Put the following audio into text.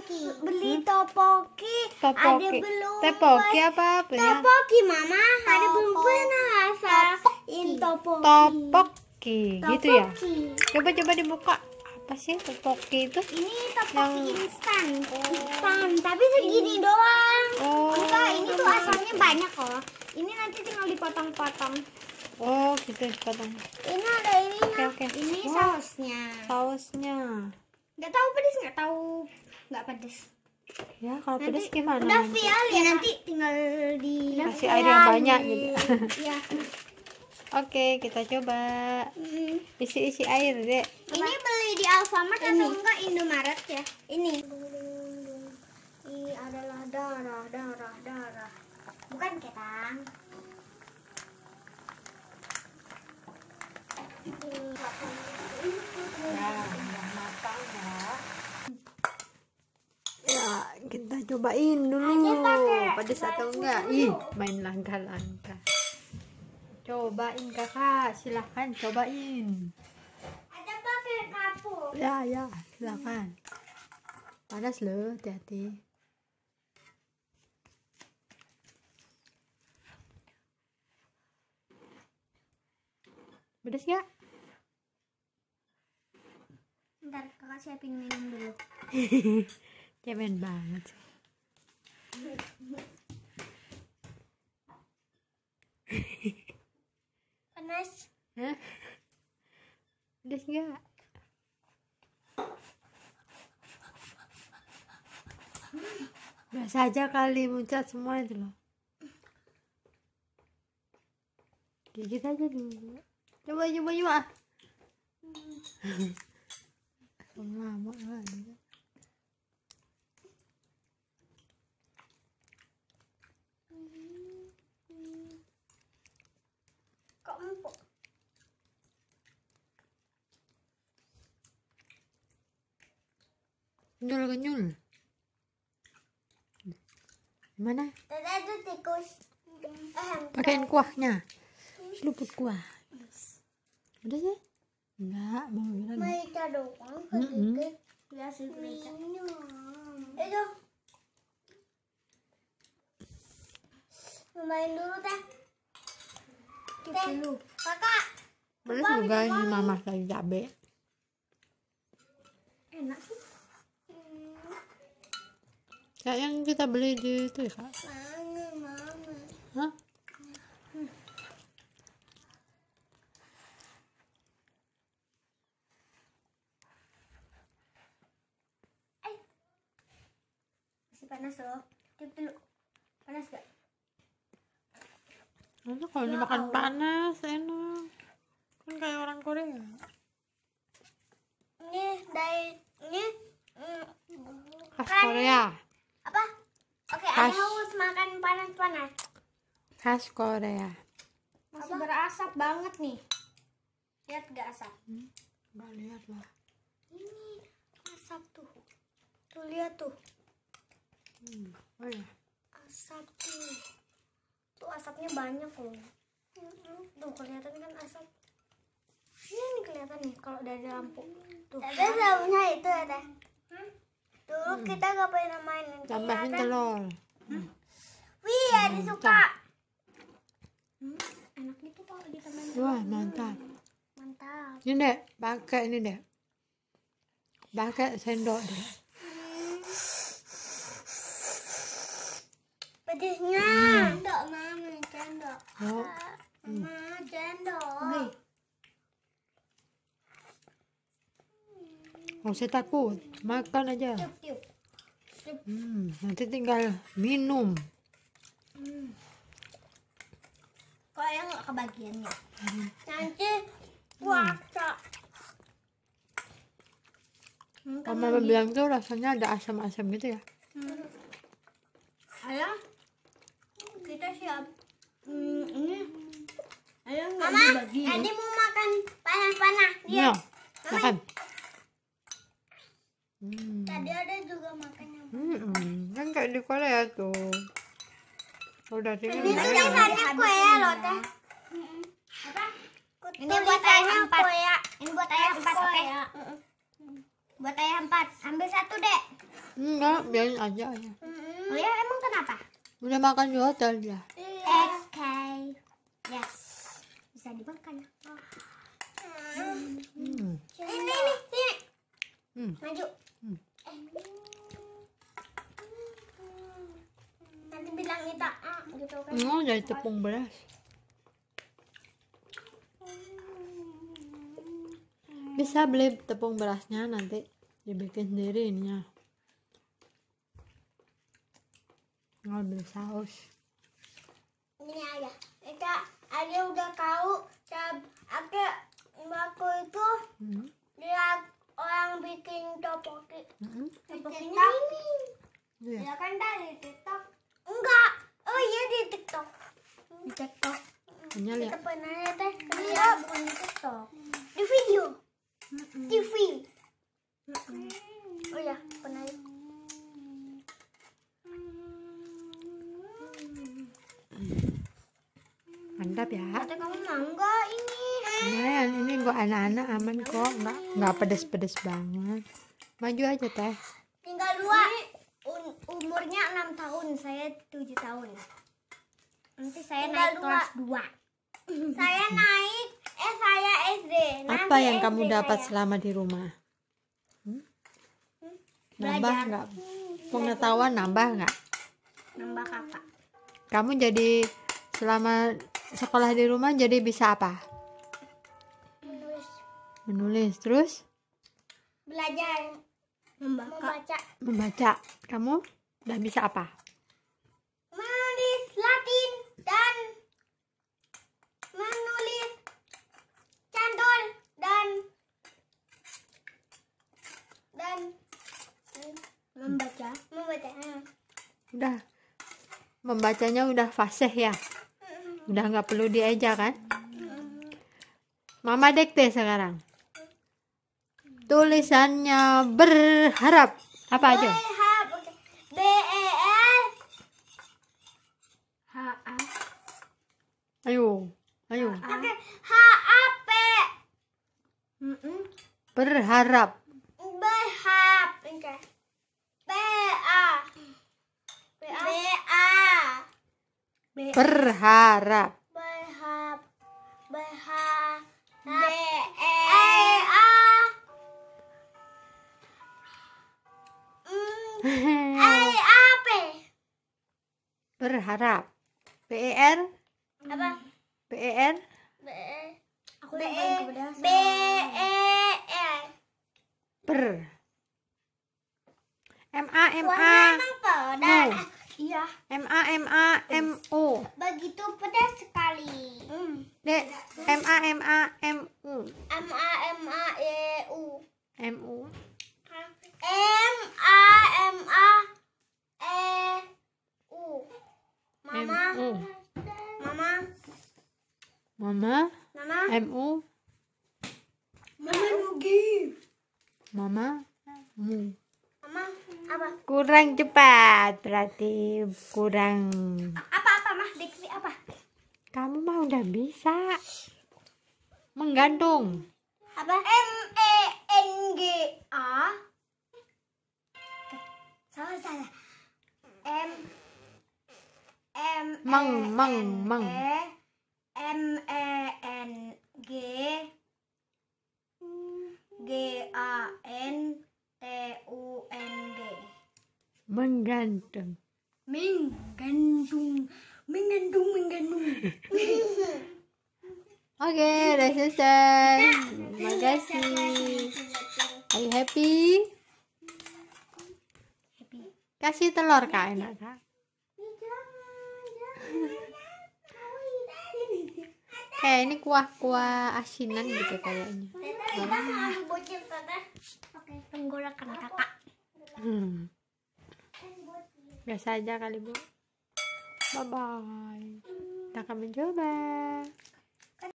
topoki. Hmm? Beli topoki. Topoki. Ada belum. Topoki apa punya Topoki mama. Ada belum rasa in topoki. Topoki. Gitu ya. Coba coba dibuka apa sih topoki itu? Ini topoki yang... instan. Oh. Instan, tapi segini ini. doang. Oh. Enggak, ini tuh asalnya banyak kok. Ini nanti tinggal dipotong-potong. Oh, gitu dipotong. Ini ada ini. Oke, okay, oke. Okay. Ini sausnya. Sausnya. Gak tahu pedes, nggak tahu nggak pedes ya kalau nanti, pedes gimana udah vial ya nanti tinggal di kasih air yang banyak iya. gitu ya. Oke, kita coba hmm. isi-isi air deh. Ini beli di Alfamart ini. atau enggak Indomaret ya? Ini. Ini adalah darah, darah, darah. Bukan ketang. Nah. cobain dulu pedes atau enggak ih main langkah-langkah cobain kakak silahkan cobain ada pakai kapur ya ya silahkan panas loh hati-hati pedes ya ntar kakak siapin minum dulu cemen banget sih Panas. Hah? enggak? Biasa aja kali muncat semua itu loh. Gigit aja dulu. Coba coba coba. Hmm. Lama lagi. empuk kenyul kenyul mana pakaiin kuahnya luput kuah udah ya enggak mau bilang mereka doang sedikit itu main dulu teh Kakak. Mana juga ini mama saya cabe. Enak sih. Kayak yang kita beli di itu ya, Kak? Mana, Mama? Hah? Hmm. Masih panas loh. Tiup dulu. Panas gak? Itu kalau ya dimakan Allah. panas enak. Kan kayak orang Korea. Ini dari ini mm, khas kan, Korea. Apa? Oke, okay, khas, harus makan panas-panas. Khas Korea. Masih apa? berasap banget nih. Lihat gak asap? Hmm, gak lihat lah. Ini asap tuh. Tuh lihat tuh. Hmm, oh ya. Asap tuh tuh asapnya banyak loh tuh kelihatan kan asap ini iya kelihatan nih kalau dari lampu tuh ada lampunya itu ada hmm? tuh dulu hmm. kita gak pernah main tambahin telur hmm? wih ada mantap. Hmm, suka hmm? enaknya tuh gitu, kalau ditambahin wah mantap mantap ini deh pakai ini deh pakai sendok deh pedesnya. Cendok hmm. mami, cendok. Oh. Mama cendok. Okay. Oh, saya takut. Makan aja. Tiup, tiup. Hmm, nanti tinggal minum. Hmm. Kok yang nggak kebagiannya? Hmm. Nanti hmm. puasa. Hmm. Mama bilang tuh rasanya ada asam-asam gitu ya. Hmm. Ayah kita siap hmm, ini ayam mama dibagi. tadi ya? mau makan panah-panah ya mama. makan hmm. tadi ada juga makan hmm, kan oh, yang kan kayak di ya tuh udah tinggal ini biasanya kue ya loh teh ini buat ayah empat ya. ini buat ayah empat oke okay. buat ayah empat ambil satu dek enggak biarin aja ayah oh ya emang kenapa Udah makan di hotel dia? Oke. Okay. Yes. Bisa dimakan. Oh. Hmm. Hmm. Ini, ini, ini. Hmm. Maju. Hmm. Nanti bilang kita ah gitu kan. Oh, dari tepung beras. Bisa beli tepung berasnya nanti dibikin sendiri ininya. tinggal beli saus ini aja kita aja udah tahu aku aku itu hmm. lihat orang bikin topoki hmm. ini ya iya kan dari tiktok enggak oh iya di tiktok di tiktok hanya lihat kita pernah lihat ya, teh enggak iya. iya, bukan di tiktok di video TV hmm. hmm. oh ya pernah siap ya kamu mangga ini lumayan ini buat anak-anak aman kok nggak nggak pedes-pedes banget maju aja teh tinggal dua Un umurnya enam tahun saya tujuh tahun nanti saya tinggal naik dua. kelas dua saya naik eh saya SD nanti apa yang SD kamu dapat saya. selama di rumah hmm? hmm? nambah nggak hmm, pengetahuan nambah nggak nambah apa kamu jadi selama sekolah di rumah jadi bisa apa? Menulis. Menulis terus? Belajar membaca. Membaca. Kamu udah bisa apa? Menulis Latin dan menulis candol dan dan membaca. Membaca. Udah. Membacanya udah fasih ya? Udah nggak perlu dieja kan? Mama dekte sekarang. Tulisannya berharap. Apa aja? B E L H A. Ayo, ayo. H A P. Berharap. Berharap. B A. berharap berharap berharap B E A E A P berharap B E R apa B E R B E B E B E R ber M A M A Warna emang pedas Iya. M A M A M O. Begitu pedas sekali. Hmm. Dek. M A M A M U. M A M A E U. M U. M A M A E U. Mama. M -U. Mama. Mama. Mama. M U. Mama Nugi. Mama. Mu apa kurang cepat berarti kurang apa apa mah diksi apa kamu mah udah bisa menggantung apa m e n g a eh, salah salah m m e, meng meng meng e, menggandung menggandung menggandung Oke, udah selesai. Terima kasih. Are you happy? happy? Kasih telur kak enak kak. Kayak ini kuah-kuah asinan gitu kayaknya. Kita mau bocil Oke, tenggorokan kakak. Hmm biasa aja kali bu bye bye kita akan mencoba